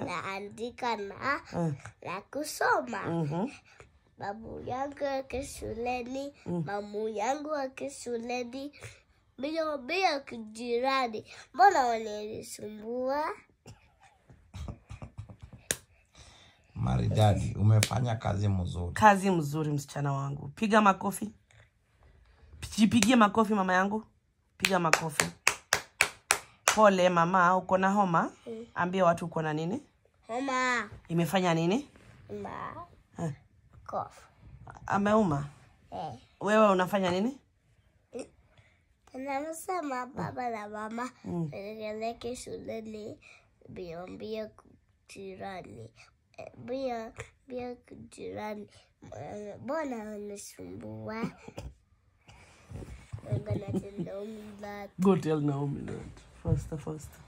naandika na mm. na kusoma mm -hmm. Babu yangu yake shuleni mm. mamu yangu yake shuleni biobia kijirani, mbona wananisumbua? Maridadi, umefanya kazi mzuri, kazi mzuri msichana wangu. Piga makofi, jipigie makofi mama yangu, piga makofi. Pole mama, uko na homa? Mm. Ambia watu uko na nini? Homa. Imefanya nini? Ma. Eh. Cough. Ameuma? Eh. Wewe unafanya nini? Anasema baba na mama mm. peleke shuleni mbio mbio jirani eh, mbio mbio jirani, eh, mbona wanasumbua? I'm tell Naomi that. Go tell Naomi that. Fausto, Fausto.